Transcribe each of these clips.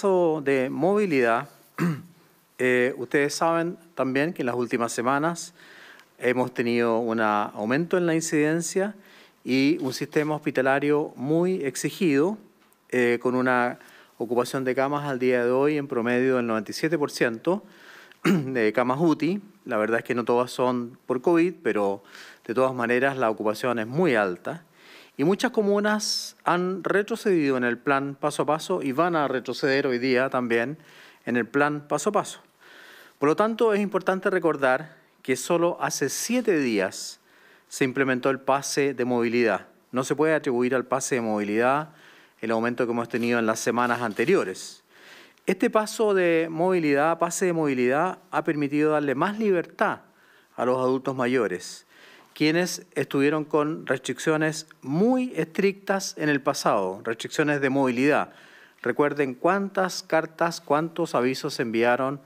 caso de movilidad, eh, ustedes saben también que en las últimas semanas hemos tenido un aumento en la incidencia y un sistema hospitalario muy exigido, eh, con una ocupación de camas al día de hoy en promedio del 97% de camas UTI. La verdad es que no todas son por COVID, pero de todas maneras la ocupación es muy alta. Y muchas comunas han retrocedido en el plan paso a paso y van a retroceder hoy día también en el plan paso a paso. Por lo tanto, es importante recordar que solo hace siete días se implementó el pase de movilidad. No se puede atribuir al pase de movilidad el aumento que hemos tenido en las semanas anteriores. Este paso de movilidad, pase de movilidad, ha permitido darle más libertad a los adultos mayores quienes estuvieron con restricciones muy estrictas en el pasado, restricciones de movilidad. Recuerden cuántas cartas, cuántos avisos enviaron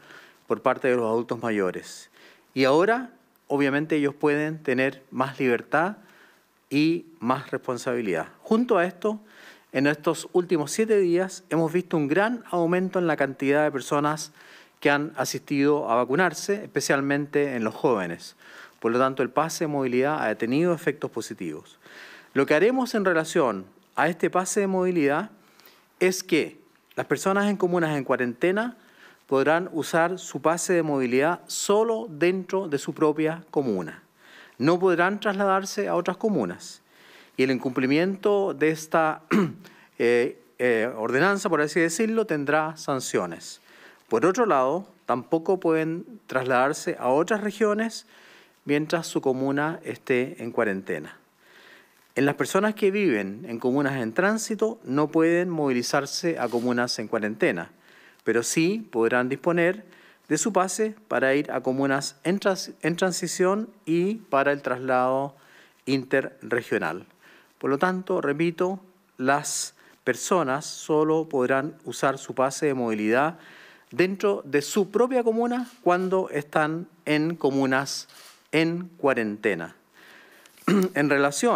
por parte de los adultos mayores. Y ahora, obviamente, ellos pueden tener más libertad y más responsabilidad. Junto a esto, en estos últimos siete días hemos visto un gran aumento en la cantidad de personas que han asistido a vacunarse, especialmente en los jóvenes. Por lo tanto, el pase de movilidad ha tenido efectos positivos. Lo que haremos en relación a este pase de movilidad es que las personas en comunas en cuarentena podrán usar su pase de movilidad solo dentro de su propia comuna. No podrán trasladarse a otras comunas. Y el incumplimiento de esta eh, eh, ordenanza, por así decirlo, tendrá sanciones. Por otro lado, tampoco pueden trasladarse a otras regiones mientras su comuna esté en cuarentena. En las personas que viven en comunas en tránsito no pueden movilizarse a comunas en cuarentena, pero sí podrán disponer de su pase para ir a comunas en, transición y para el traslado interregional. Por lo tanto, repito, las personas solo podrán usar su pase de movilidad dentro de su propia comuna cuando están en comunas en cuarentena. en relación